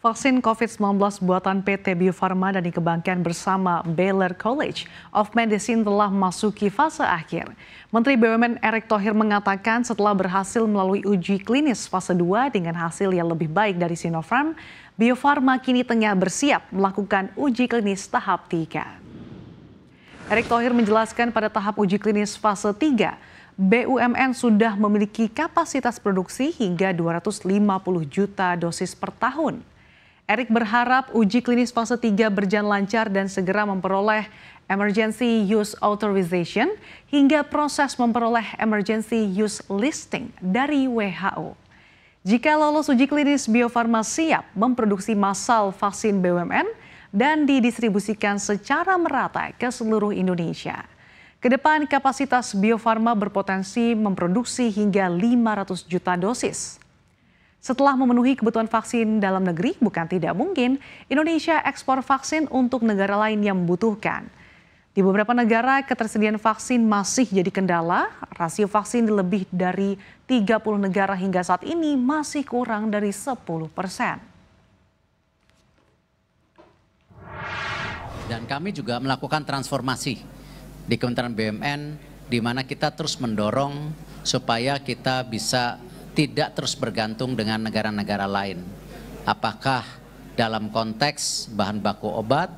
Vaksin COVID-19 buatan PT Bio Farma dan dikembangkan bersama Baylor College of Medicine telah masuki fase akhir. Menteri BUMN Erick Thohir mengatakan setelah berhasil melalui uji klinis fase 2 dengan hasil yang lebih baik dari Sinopharm, Bio Farma kini tengah bersiap melakukan uji klinis tahap 3. Erick Thohir menjelaskan pada tahap uji klinis fase 3, BUMN sudah memiliki kapasitas produksi hingga 250 juta dosis per tahun. Erik berharap uji klinis fase 3 berjalan lancar dan segera memperoleh emergency use authorization hingga proses memperoleh emergency use listing dari WHO. Jika lolos uji klinis, Bio siap memproduksi massal vaksin BUMN dan didistribusikan secara merata ke seluruh Indonesia. Kedepan kapasitas Bio berpotensi memproduksi hingga 500 juta dosis. Setelah memenuhi kebutuhan vaksin dalam negeri, bukan tidak mungkin Indonesia ekspor vaksin untuk negara lain yang membutuhkan. Di beberapa negara, ketersediaan vaksin masih jadi kendala. Rasio vaksin di lebih dari 30 negara hingga saat ini masih kurang dari 10 persen. Dan kami juga melakukan transformasi di Kementerian BUMN, di mana kita terus mendorong supaya kita bisa tidak terus bergantung dengan negara-negara lain. Apakah dalam konteks bahan baku obat,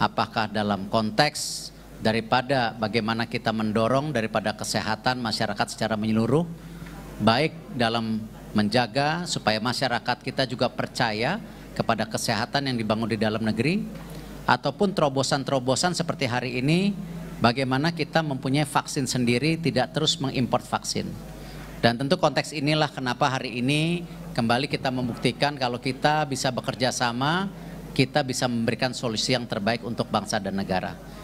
apakah dalam konteks daripada bagaimana kita mendorong daripada kesehatan masyarakat secara menyeluruh, baik dalam menjaga supaya masyarakat kita juga percaya kepada kesehatan yang dibangun di dalam negeri, ataupun terobosan-terobosan seperti hari ini, bagaimana kita mempunyai vaksin sendiri, tidak terus mengimpor vaksin. Dan tentu konteks inilah kenapa hari ini kembali kita membuktikan kalau kita bisa bekerja sama, kita bisa memberikan solusi yang terbaik untuk bangsa dan negara.